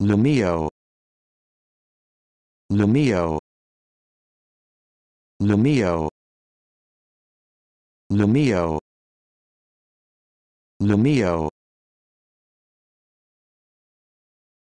Lumio Lumio Lumio Lumio Lumio